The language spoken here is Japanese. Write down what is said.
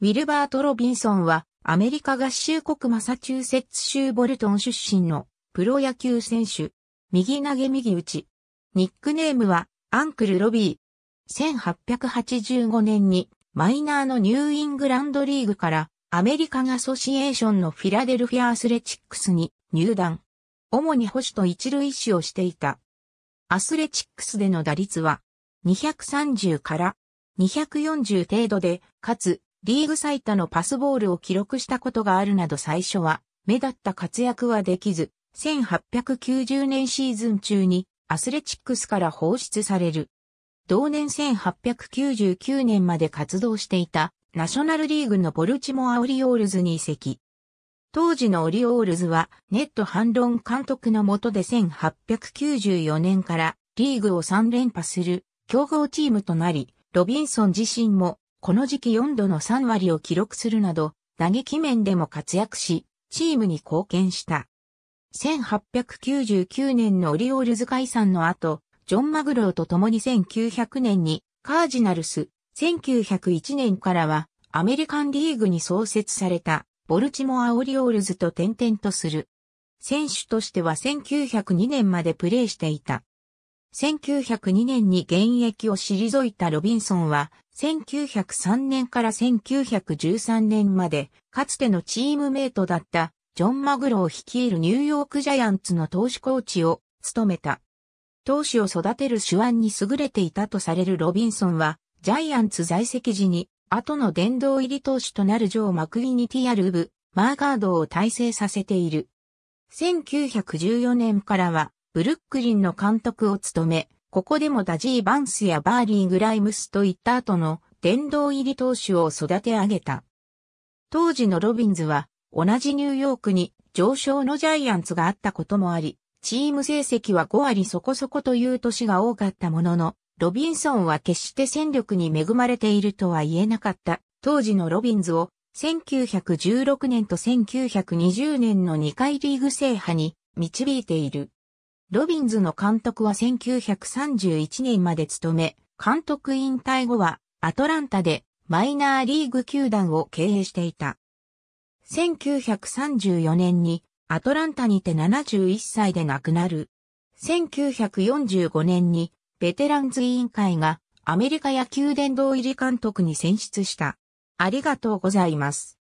ウィルバート・ロビンソンは、アメリカ合衆国マサチューセッツ州ボルトン出身のプロ野球選手。右投げ右打ち。ニックネームは、アンクル・ロビー。1885年に、マイナーのニューイングランドリーグから、アメリカガアソシエーションのフィラデルフィアアスレチックスに入団。主に保守と一塁手をしていた。アスレチックスでの打率は、230から240程度で、かつ、リーグ最多のパスボールを記録したことがあるなど最初は、目立った活躍はできず、1890年シーズン中にアスレチックスから放出される。同年1899年まで活動していたナショナルリーグのボルチモア・オリオールズに移籍。当時のオリオールズはネット・ハンロン監督の下で1894年からリーグを3連覇する強豪チームとなり、ロビンソン自身もこの時期4度の3割を記録するなど、打撃面でも活躍し、チームに貢献した。1899年のオリオールズ解散の後、ジョン・マグローと共に1900年にカージナルス、1901年からはアメリカンリーグに創設されたボルチモア・オリオールズと転々とする。選手としては1902年までプレーしていた。1902年に現役を退いたロビンソンは1903年から1913年まで、かつてのチームメイトだったジョン・マグロを率いるニューヨークジャイアンツの投手コーチを務めた。投手を育てる手腕に優れていたとされるロビンソンは、ジャイアンツ在籍時に、後の殿堂入り投手となるジョー・マクイニティアルブ、マーガードを体制させている。1914年からは、ブルックリンの監督を務め、ここでもダジーバンスやバーリー・グライムスといった後の殿堂入り投手を育て上げた。当時のロビンズは同じニューヨークに上昇のジャイアンツがあったこともあり、チーム成績は5割そこそこという年が多かったものの、ロビンソンは決して戦力に恵まれているとは言えなかった当時のロビンズを1916年と1920年の2回リーグ制覇に導いている。ロビンズの監督は1931年まで務め、監督引退後はアトランタでマイナーリーグ球団を経営していた。1934年にアトランタにて71歳で亡くなる。1945年にベテランズ委員会がアメリカ野球殿堂入り監督に選出した。ありがとうございます。